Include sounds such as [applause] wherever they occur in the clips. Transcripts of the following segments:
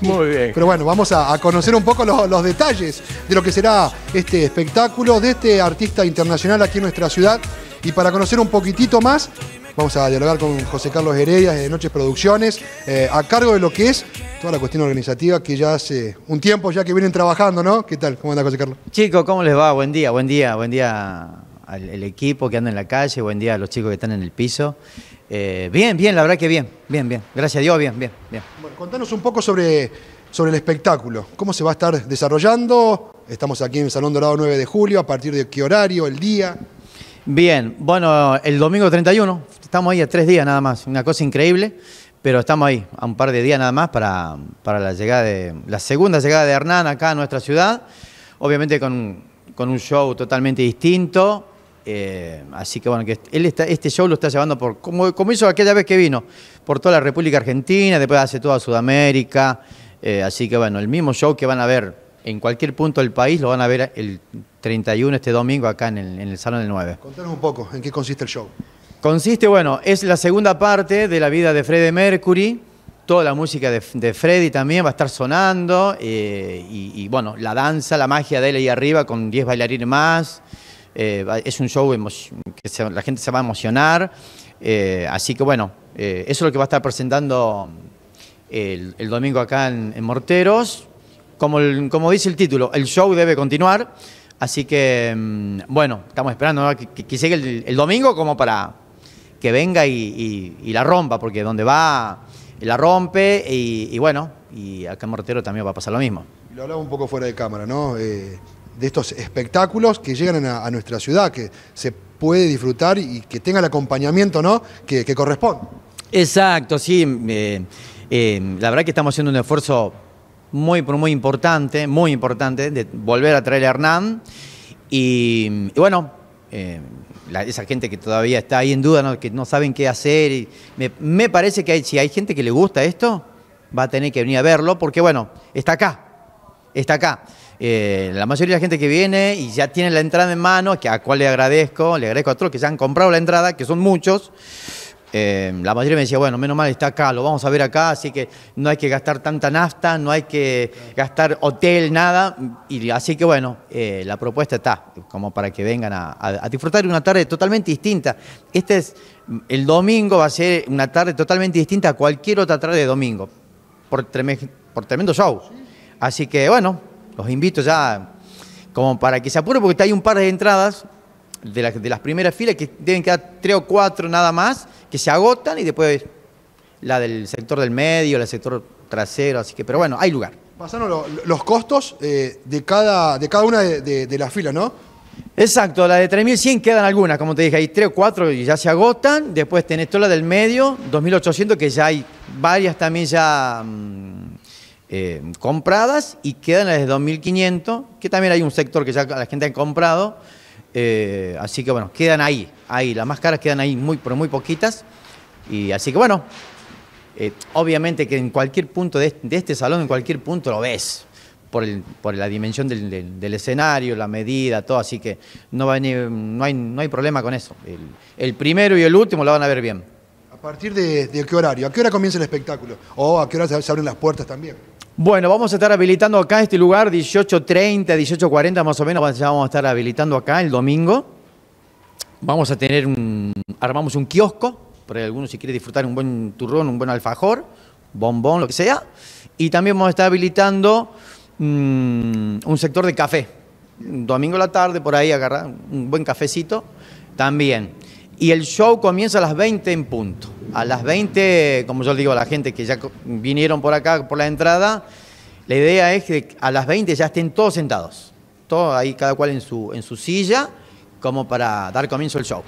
Muy bien. Pero bueno, vamos a, conocer un poco los, detalles de lo que será este espectáculo de este artista internacional aquí en nuestra ciudad. Y para conocer un poquitito más, vamos a dialogar con José Carlos Heredia de Noches Producciones, eh, a cargo de lo que es toda la cuestión organizativa que ya hace un tiempo ya que vienen trabajando, ¿no? ¿Qué tal? ¿Cómo anda José Carlos? Chicos, ¿cómo les va? Buen día, buen día, buen día al el equipo que anda en la calle, buen día a los chicos que están en el piso. Eh, bien, bien, la verdad que bien, bien, bien. Gracias a Dios, bien, bien, bien. contanos un poco sobre, sobre el espectáculo. ¿Cómo se va a estar desarrollando? Estamos aquí en el Salón Dorado 9 de julio. ¿A partir de qué horario? ¿El día? Bien, bueno, el domingo 31. Estamos ahí a tres días nada más. Una cosa increíble. Pero estamos ahí, a un par de días nada más para, la llegada de la segunda llegada de Hernán acá a nuestra ciudad. Obviamente con un show totalmente distinto, eh, así que bueno, que él está, este show lo está llevando por, como, hizo aquella vez que vino, por toda la República Argentina, después hace toda Sudamérica. Eh, así que bueno, el mismo show que van a ver en cualquier punto del país, lo van a ver el 31 este domingo acá en el, Salón del 9. Contanos un poco, ¿en qué consiste el show? Consiste, bueno, es la segunda parte de la vida de Freddie Mercury. Toda la música de, de Freddie también va a estar sonando. Eh, y, y bueno, la danza, la magia de él ahí arriba con 10 bailarines más. Eh, es un show que la gente se va a emocionar. Eh, así que bueno, eh, eso es lo que va a estar presentando el, domingo acá en, Morteros. Como, como dice el título, el show debe continuar. Así que mm, bueno, estamos esperando que, siga el, domingo como para que venga y, la rompa, porque donde va la rompe y, bueno, y acá en Morteros también va a pasar lo mismo. Lo hablaba un poco fuera de cámara, ¿no? de estos espectáculos que llegan a, nuestra ciudad, que se puede disfrutar y que tenga el acompañamiento ¿no? que, corresponde. Exacto, sí. Eh, eh, la verdad que estamos haciendo un esfuerzo muy, muy importante, muy importante, de volver a traer a Hernán. Y, bueno, eh, esa gente que todavía está ahí en duda, que no saben qué hacer. me, parece que si hay gente que le gusta esto, va a tener que venir a verlo, porque bueno, está acá está acá. Eh, la mayoría de la gente que viene y ya tiene la entrada en mano, que a cual le agradezco, le agradezco a todos los que se han comprado la entrada, que son muchos. Eh, la mayoría me decía, bueno, menos mal está acá, lo vamos a ver acá, así que no hay que gastar tanta nafta, no hay que gastar hotel, nada. Y así que bueno, eh, la propuesta está, como para que vengan a, disfrutar una tarde totalmente distinta. Este es, el domingo va a ser una tarde totalmente distinta a cualquier otra tarde de domingo, por, por tremendo show. Así que bueno, los invito ya como para que se apure, porque hay un par de entradas de, las primeras filas que deben quedar tres o cuatro nada más, que se agotan y después la del sector del medio, la sector trasero, así que, pero bueno, hay lugar. Pasando los costos eh, de, cada, de cada una de, las filas, ¿no? Exacto, la de 3.100 quedan algunas, como te dije, hay tres o cuatro y ya se agotan. Después tenés toda la del medio, 2.800, que ya hay varias también ya mm, eh, compradas y quedan las de 2.500, que también hay un sector que ya la gente ha comprado, eh, así que bueno, quedan ahí, ahí, las más caras quedan ahí, muy, pero muy poquitas, y así que bueno, eh, obviamente que en cualquier punto de, este salón, en cualquier punto lo ves, por, el, por la dimensión del, escenario, la medida, todo, así que no, va a no, hay, no hay problema con eso, el primero y el último lo van a ver bien. ¿A partir de, qué horario? ¿A qué hora comienza el espectáculo? ¿O a qué hora se abren las puertas también? Bueno, vamos a estar habilitando acá este lugar, 18.30, 18.40 más o menos, vamos a estar habilitando acá el domingo. Vamos a tener un, armamos un kiosco, para alguno si quiere disfrutar un buen turrón, un buen alfajor, bombón, lo que sea. Y también vamos a estar habilitando mm, un sector de café. Domingo la tarde, por ahí agarrar un buen cafecito también y el show comienza a las 20 en punto. A las 20, como yo digo a la gente que ya vinieron por acá, por la entrada, la idea es que a las 20 ya estén todos sentados, todos ahí cada cual en su, en su silla, como para dar comienzo al show.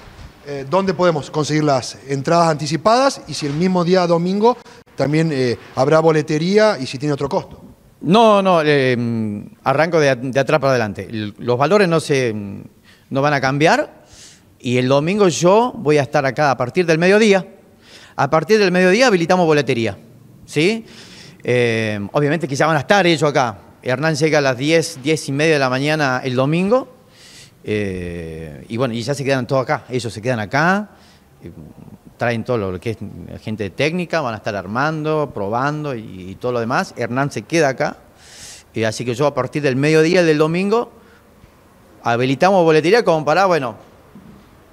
Eh, ¿Dónde podemos conseguir las entradas anticipadas? Y si el mismo día domingo también eh, habrá boletería y si tiene otro costo. No, no, eh, mm, arranco de, atrás para adelante. Los valores no, mm, no van a cambiar, y el domingo yo voy a estar acá a partir del mediodía. A partir del mediodía habilitamos boletería. ¿sí? Eh, obviamente quizá van a estar ellos acá. Hernán llega a las 10, 10 y media de la mañana el domingo. Eh, y bueno, y ya se quedan todos acá. Ellos se quedan acá. Eh, traen todo lo que es gente técnica, van a estar armando, probando y, todo lo demás. Hernán se queda acá. Y así que yo a partir del mediodía del domingo habilitamos boletería como para, bueno,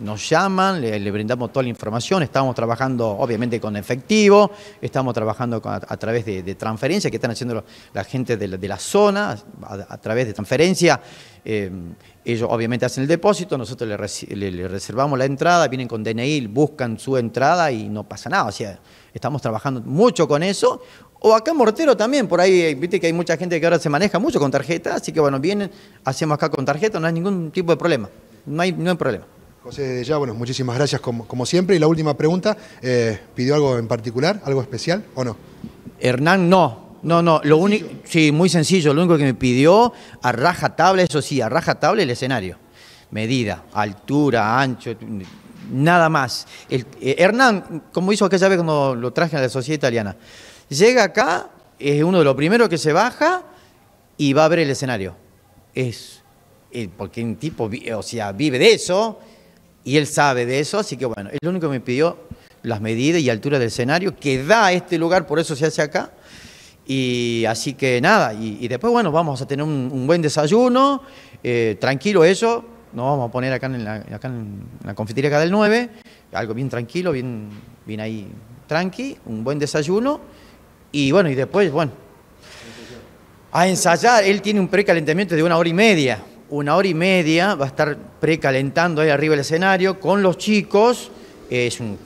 nos llaman, le, brindamos toda la información, estamos trabajando obviamente con efectivo, estamos trabajando a, través de, de transferencias que están haciendo la gente de la, zona, a, través de transferencia. Eh, ellos obviamente hacen el depósito, nosotros les reservamos la entrada, vienen con DNI, buscan su entrada y no pasa nada. O sea, estamos trabajando mucho con eso. O acá en Mortero también, por ahí, eh, viste que hay mucha gente que ahora se maneja mucho con tarjeta, así que bueno, vienen, hacemos acá con tarjeta, no hay ningún tipo de problema. No hay, no hay problema. José, desde ya, bueno, muchísimas gracias como, siempre. Y la última pregunta, eh, ¿pidió algo en particular, algo especial o no? Hernán, no. No, no, lo único, sí, muy sencillo, lo único que me pidió a raja tabla, eso sí, a raja tabla el escenario. Medida, altura, ancho, nada más. Eh, Hernán, como hizo aquella vez cuando lo traje a la sociedad italiana, llega acá, es uno de los primeros que se baja y va a ver el escenario. Es, eh, porque un tipo, o sea, vive de eso, y él sabe de eso, así que bueno, el único que me pidió las medidas y altura del escenario que da este lugar, por eso se hace acá. Y así que nada, y, después bueno, vamos a tener un, buen desayuno, eh, tranquilo eso, nos vamos a poner acá en la, acá confitería acá del 9, algo bien tranquilo, bien, bien ahí tranqui, un buen desayuno, y bueno, y después, bueno, a ensayar, él tiene un precalentamiento de una hora y media, una hora y media, va a estar precalentando ahí arriba el escenario con los chicos. Es un,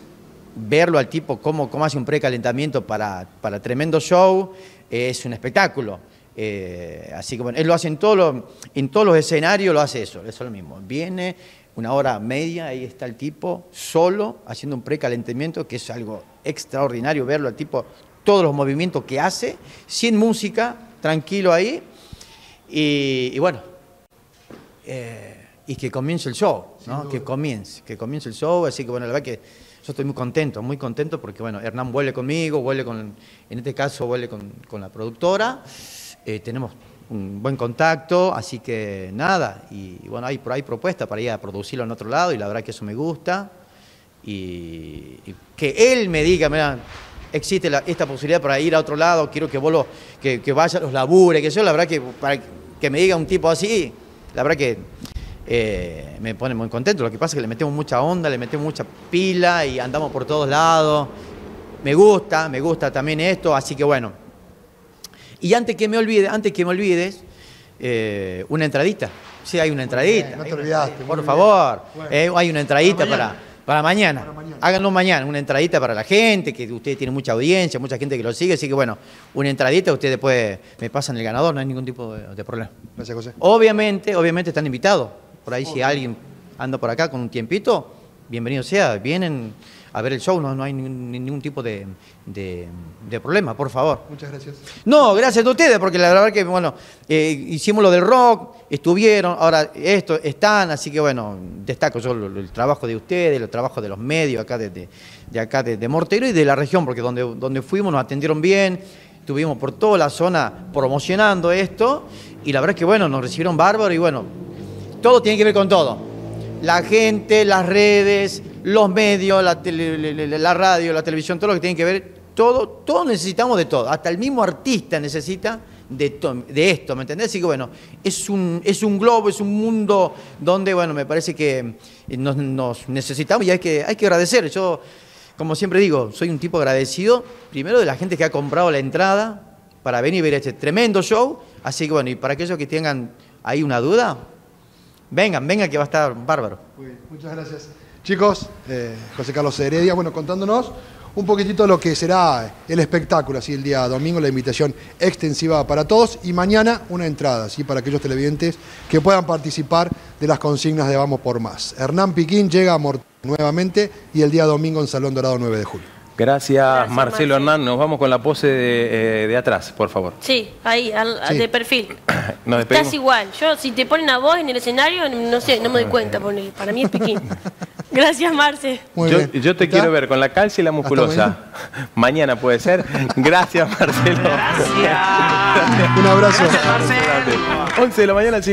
verlo al tipo cómo, cómo hace un precalentamiento para, para tremendo show, es un espectáculo. Eh, así que bueno, él lo hace en, en todos los escenarios, lo hace eso, eso es lo mismo. Viene una hora media, ahí está el tipo solo haciendo un precalentamiento, que es algo extraordinario verlo al tipo, todos los movimientos que hace, sin música, tranquilo ahí. y bueno, eh, y que comience el show, que comience, que comience el show, así que bueno, la verdad que yo estoy muy contento, muy contento porque bueno, Hernán vuelve conmigo, vuelve con, en este caso vuelve con, la productora, eh, tenemos un buen contacto, así que nada, y, bueno, hay por ahí para ir a producirlo en otro lado y la verdad que eso me gusta, y, que él me diga, mira, existe esta posibilidad para ir a otro lado, quiero que vos lo, que, vaya, los labure, que yo la verdad que para que me diga un tipo así, la verdad que eh, me pone muy contento. Lo que pasa es que le metemos mucha onda, le metemos mucha pila y andamos por todos lados. Me gusta, me gusta también esto, así que bueno. Y antes que me olvide, antes que me olvides, eh, una entradita. Sí, hay una entradita. no te olvidaste. Por favor, eh, hay una entradita para para mañana. Háganlo mañana, una entradita para la gente, que usted tiene mucha audiencia, mucha gente que lo sigue, así que bueno, una entradita, ustedes después me pasan el ganador, no hay ningún tipo de, problema. Gracias, José. Obviamente, obviamente están invitados. Por ahí si alguien anda por acá con un tiempito, bienvenido sea, vienen a ver el show, no, no hay ningún, tipo de, problema, por favor. Muchas gracias. No, gracias a ustedes, porque la verdad que, bueno, eh, hicimos lo del rock, estuvieron, ahora esto, están, así que bueno, destaco yo el, trabajo de ustedes, el trabajo de los medios acá de, de, acá de, Mortero y de la región, porque donde, donde fuimos nos atendieron bien, estuvimos por toda la zona promocionando esto, y la verdad es que bueno, nos recibieron bárbaro y bueno, todo tiene que ver con todo. La gente, las redes, los medios, la, radio, la televisión, todo lo que tienen que ver, todo, todo necesitamos de todo. Hasta el mismo artista necesita de, de esto, ¿me entendés? Así que bueno, es un, es un globo, es un mundo donde, bueno, me parece que eh, nos, necesitamos y hay que, hay que agradecer. Yo, como siempre digo, soy un tipo agradecido, primero de la gente que ha comprado la entrada para venir a ver este tremendo show. Así que bueno, y para aquellos que tengan ahí una duda, vengan, vengan que va a estar bárbaro. muchas gracias. Chicos, eh, José Carlos Heredia, bueno, contándonos un poquitito lo que será el espectáculo, así el día domingo, la invitación extensiva para todos y mañana una entrada, así, para aquellos televidentes que puedan participar de las consignas de Vamos por Más. Hernán Piquín llega a nuevamente y el día domingo en Salón Dorado 9 de julio. Gracias, Marcelo Hernán. Nos vamos con la pose de, eh, atrás, por favor. Sí, ahí, al, de perfil. [clears throat] Estás igual. Yo, si te ponen a vos en el escenario, no sé, no me doy cuenta. Para mí es Piquín. [laughs] Gracias, Marce. yo, yo te quiero ver con la calcia y la musculosa. [laughs] Mañana puede ser. Gracias, Marcelo. Gracias. [laughs] Un abrazo. Gracias, Marcelo. 11 de la mañana,